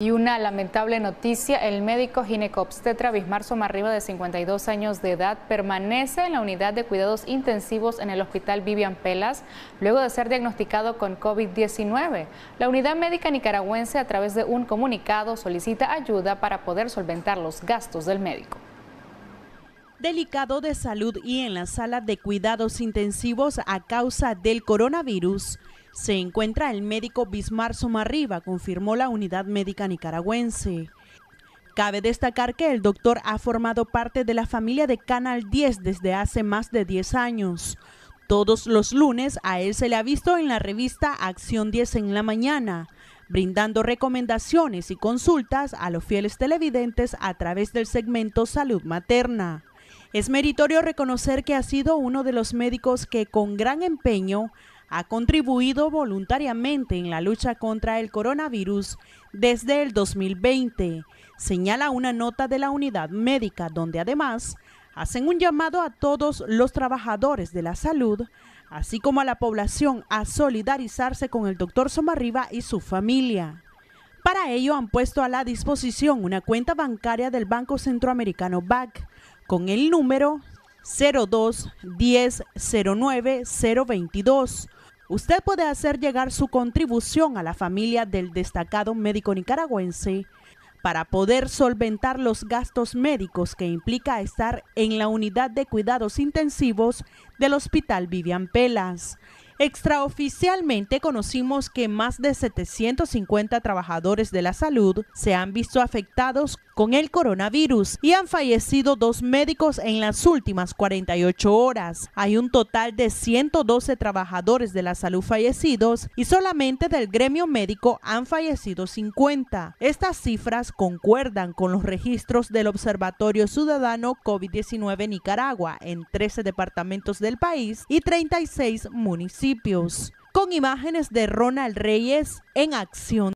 Y una lamentable noticia, el médico ginecobstetra Bismar Somarriba de 52 años de edad permanece en la unidad de cuidados intensivos en el hospital Vivian Pelas luego de ser diagnosticado con COVID-19. La unidad médica nicaragüense a través de un comunicado solicita ayuda para poder solventar los gastos del médico. Delicado de salud y en la sala de cuidados intensivos a causa del coronavirus, se encuentra el médico Bismar Somarriba, confirmó la unidad médica nicaragüense. Cabe destacar que el doctor ha formado parte de la familia de Canal 10 desde hace más de 10 años. Todos los lunes a él se le ha visto en la revista Acción 10 en la mañana, brindando recomendaciones y consultas a los fieles televidentes a través del segmento Salud Materna. Es meritorio reconocer que ha sido uno de los médicos que con gran empeño ha contribuido voluntariamente en la lucha contra el coronavirus desde el 2020, señala una nota de la unidad médica donde además hacen un llamado a todos los trabajadores de la salud, así como a la población a solidarizarse con el doctor Somarriba y su familia. Para ello han puesto a la disposición una cuenta bancaria del Banco Centroamericano BAC con el número 02 09 022. Usted puede hacer llegar su contribución a la familia del destacado médico nicaragüense para poder solventar los gastos médicos que implica estar en la unidad de cuidados intensivos del Hospital Vivian Pelas. Extraoficialmente conocimos que más de 750 trabajadores de la salud se han visto afectados con el coronavirus y han fallecido dos médicos en las últimas 48 horas. Hay un total de 112 trabajadores de la salud fallecidos y solamente del gremio médico han fallecido 50. Estas cifras concuerdan con los registros del Observatorio Ciudadano COVID-19 Nicaragua en 13 departamentos del país y 36 municipios. Con imágenes de Ronald Reyes en acción.